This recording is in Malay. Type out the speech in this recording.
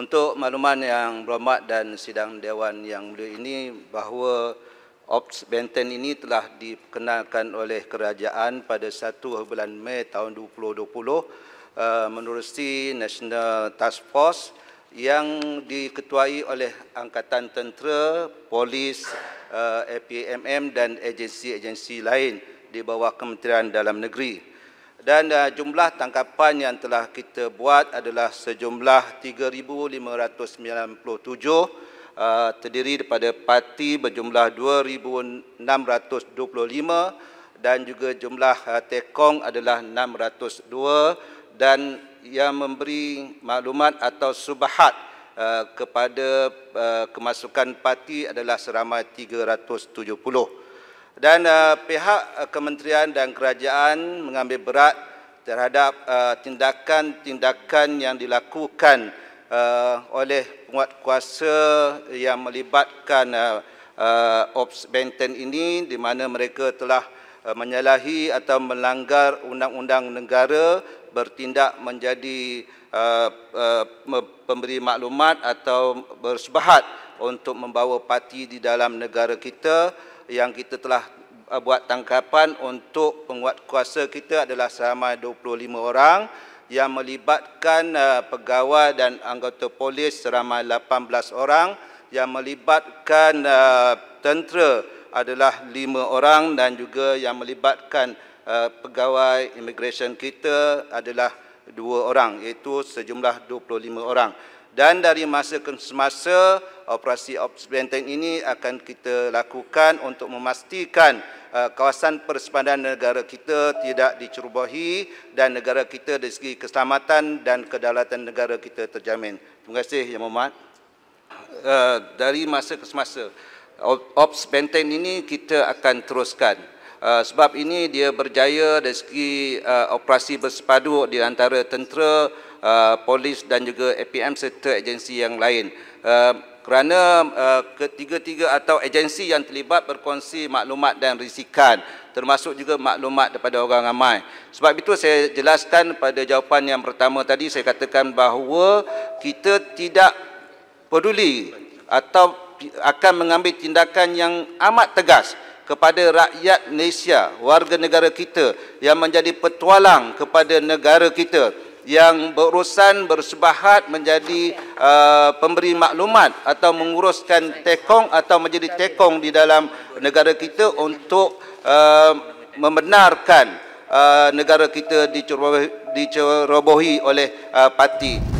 Untuk makluman yang berhormat dan sidang Dewan yang mulia ini bahawa Ops Benten ini telah diperkenalkan oleh kerajaan pada 1 bulan Mei tahun 2020 eh, menerusi National Task Force yang diketuai oleh Angkatan Tentera, Polis, eh, APMM dan agensi-agensi lain di bawah Kementerian Dalam Negeri dan uh, jumlah tangkapan yang telah kita buat adalah sejumlah 3597 uh, terdiri daripada pati berjumlah 2625 dan juga jumlah uh, tekong adalah 602 dan yang memberi maklumat atau subahat uh, kepada uh, kemasukan parti adalah seramai 370 dan uh, pihak uh, kementerian dan kerajaan mengambil berat terhadap uh, tindakan-tindakan uh, yang dilakukan uh, oleh penguat kuasa yang melibatkan uh, uh, Ops Benten ini di mana mereka telah uh, menyalahi atau melanggar undang-undang negara bertindak menjadi uh, uh, pemberi maklumat atau bersebahat untuk membawa parti di dalam negara kita yang kita telah uh, buat tangkapan untuk penguat kuasa kita adalah selama 25 orang yang melibatkan uh, pegawai dan anggota polis seramai 18 orang yang melibatkan uh, tentera adalah 5 orang dan juga yang melibatkan pegawai immigration kita adalah 2 orang iaitu sejumlah 25 orang dan dari masa ke semasa operasi ops benteng ini akan kita lakukan untuk memastikan eh, kawasan persepadan negara kita tidak dicerobohi dan negara kita dari segi keselamatan dan kedaulatan negara kita terjamin. Terima kasih Yang Mohamad. Eh, dari masa ke semasa, Ops Benteng ini kita akan teruskan. Ah, sebab ini dia berjaya dari segi uh, operasi bersepadu di antara tentera, uh, polis dan juga APM serta agensi yang lain. Uh, kerana uh, ketiga-tiga atau agensi yang terlibat berkongsi maklumat dan risikan termasuk juga maklumat daripada orang ramai. Sebab itu saya jelaskan pada jawapan yang pertama tadi saya katakan bahawa kita tidak peduli atau akan mengambil tindakan yang amat tegas kepada rakyat Malaysia, warga negara kita yang menjadi petualang kepada negara kita yang berurusan bersebahat menjadi uh, pemberi maklumat atau menguruskan tekong atau menjadi tekong di dalam negara kita untuk uh, membenarkan uh, negara kita dicerobohi, dicerobohi oleh uh, parti.